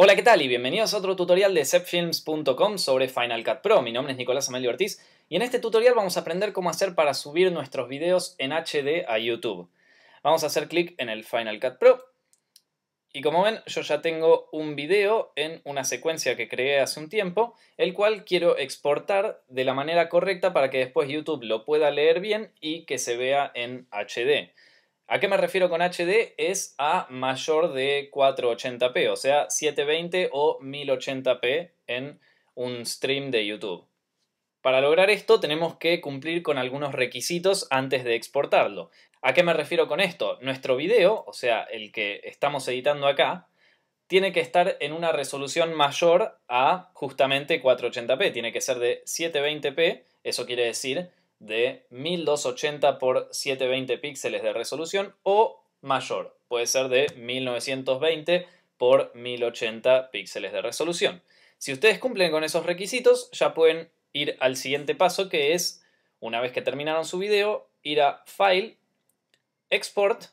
Hola, ¿qué tal? Y bienvenidos a otro tutorial de zepfilms.com sobre Final Cut Pro. Mi nombre es Nicolás Amelio Ortiz y en este tutorial vamos a aprender cómo hacer para subir nuestros videos en HD a YouTube. Vamos a hacer clic en el Final Cut Pro y como ven yo ya tengo un video en una secuencia que creé hace un tiempo, el cual quiero exportar de la manera correcta para que después YouTube lo pueda leer bien y que se vea en HD. ¿A qué me refiero con HD? Es a mayor de 480p, o sea, 720 o 1080p en un stream de YouTube. Para lograr esto tenemos que cumplir con algunos requisitos antes de exportarlo. ¿A qué me refiero con esto? Nuestro video, o sea, el que estamos editando acá, tiene que estar en una resolución mayor a justamente 480p, tiene que ser de 720p, eso quiere decir de 1280 por 720 píxeles de resolución o mayor, puede ser de 1920 por 1080 píxeles de resolución. Si ustedes cumplen con esos requisitos, ya pueden ir al siguiente paso que es, una vez que terminaron su video, ir a File, Export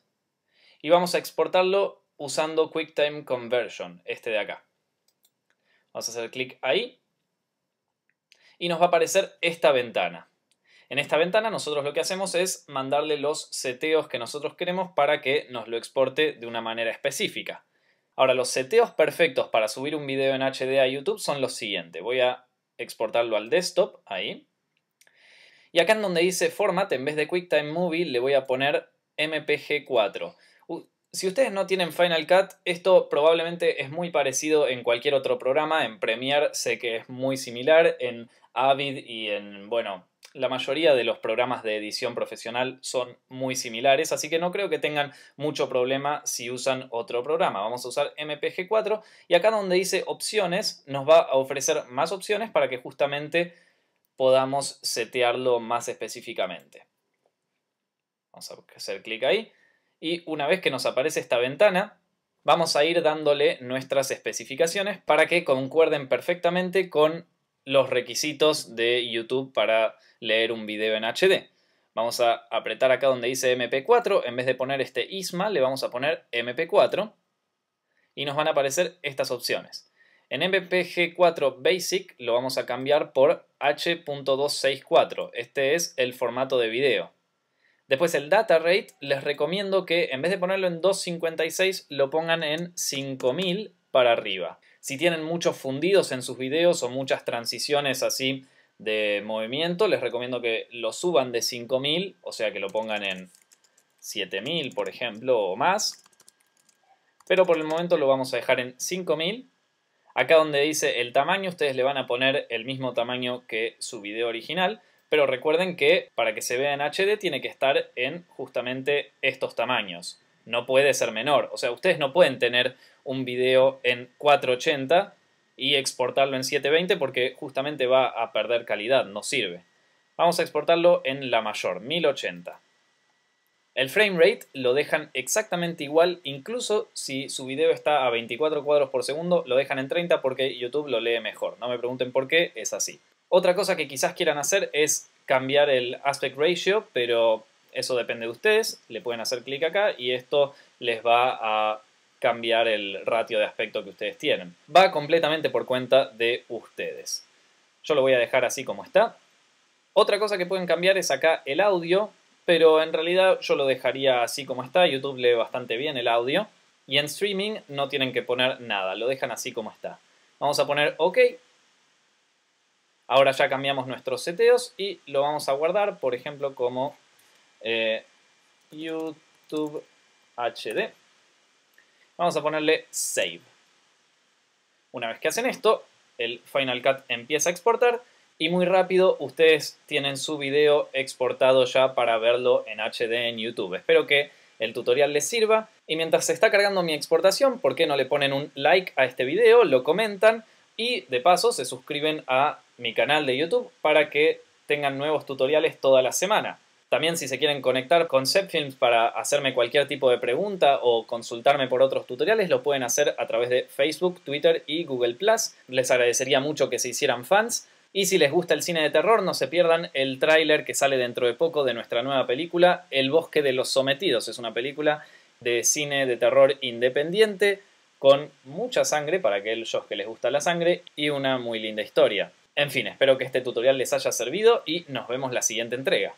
y vamos a exportarlo usando QuickTime Conversion, este de acá. Vamos a hacer clic ahí y nos va a aparecer esta ventana. En esta ventana nosotros lo que hacemos es mandarle los seteos que nosotros queremos para que nos lo exporte de una manera específica. Ahora, los seteos perfectos para subir un video en HD a YouTube son los siguientes. Voy a exportarlo al desktop, ahí. Y acá en donde dice Format, en vez de QuickTime Movie, le voy a poner MPG4. Si ustedes no tienen Final Cut, esto probablemente es muy parecido en cualquier otro programa. En Premiere sé que es muy similar, en Avid y en, bueno, la mayoría de los programas de edición profesional son muy similares, así que no creo que tengan mucho problema si usan otro programa. Vamos a usar MPG4 y acá donde dice opciones nos va a ofrecer más opciones para que justamente podamos setearlo más específicamente. Vamos a hacer clic ahí y una vez que nos aparece esta ventana, vamos a ir dándole nuestras especificaciones para que concuerden perfectamente con los requisitos de YouTube para leer un video en HD. Vamos a apretar acá donde dice MP4, en vez de poner este ISMA le vamos a poner MP4 y nos van a aparecer estas opciones. En MPG4 Basic lo vamos a cambiar por H.264, este es el formato de video. Después el data rate, les recomiendo que en vez de ponerlo en 256 lo pongan en 5000 para arriba. Si tienen muchos fundidos en sus videos o muchas transiciones así de movimiento, les recomiendo que lo suban de 5000, o sea que lo pongan en 7000, por ejemplo, o más. Pero por el momento lo vamos a dejar en 5000. Acá donde dice el tamaño, ustedes le van a poner el mismo tamaño que su video original, pero recuerden que para que se vea en HD tiene que estar en justamente estos tamaños no puede ser menor. O sea, ustedes no pueden tener un video en 480 y exportarlo en 720 porque justamente va a perder calidad, no sirve. Vamos a exportarlo en la mayor, 1080. El frame rate lo dejan exactamente igual, incluso si su video está a 24 cuadros por segundo, lo dejan en 30 porque YouTube lo lee mejor. No me pregunten por qué, es así. Otra cosa que quizás quieran hacer es cambiar el aspect ratio, pero eso depende de ustedes, le pueden hacer clic acá y esto les va a cambiar el ratio de aspecto que ustedes tienen. Va completamente por cuenta de ustedes. Yo lo voy a dejar así como está. Otra cosa que pueden cambiar es acá el audio, pero en realidad yo lo dejaría así como está. YouTube lee bastante bien el audio. Y en streaming no tienen que poner nada, lo dejan así como está. Vamos a poner OK. Ahora ya cambiamos nuestros seteos y lo vamos a guardar, por ejemplo, como eh, YouTube HD. Vamos a ponerle Save. Una vez que hacen esto, el Final Cut empieza a exportar y muy rápido ustedes tienen su video exportado ya para verlo en HD en YouTube. Espero que el tutorial les sirva y mientras se está cargando mi exportación, ¿por qué no le ponen un like a este video? Lo comentan y de paso se suscriben a mi canal de YouTube para que tengan nuevos tutoriales toda la semana. También si se quieren conectar con Zepfilms para hacerme cualquier tipo de pregunta o consultarme por otros tutoriales, lo pueden hacer a través de Facebook, Twitter y Google ⁇ Les agradecería mucho que se hicieran fans. Y si les gusta el cine de terror, no se pierdan el tráiler que sale dentro de poco de nuestra nueva película, El bosque de los sometidos. Es una película de cine de terror independiente con mucha sangre para aquellos que les gusta la sangre y una muy linda historia. En fin, espero que este tutorial les haya servido y nos vemos la siguiente entrega.